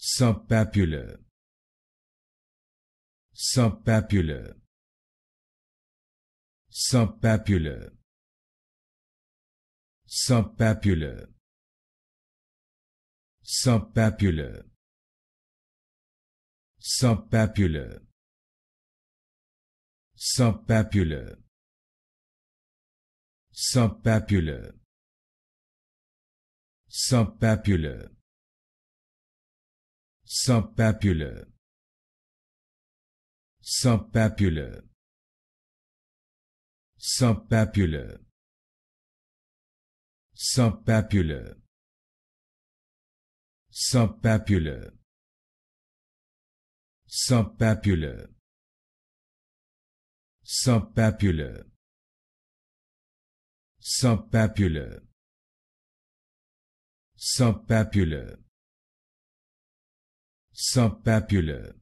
subpapular subpapular subpapular subpapular subpapular subpapular subpapular subpapular subpapular subpapular subpapular subpapular subpapular subpapular subpapular subpapular subpapular subpapular sont populaires.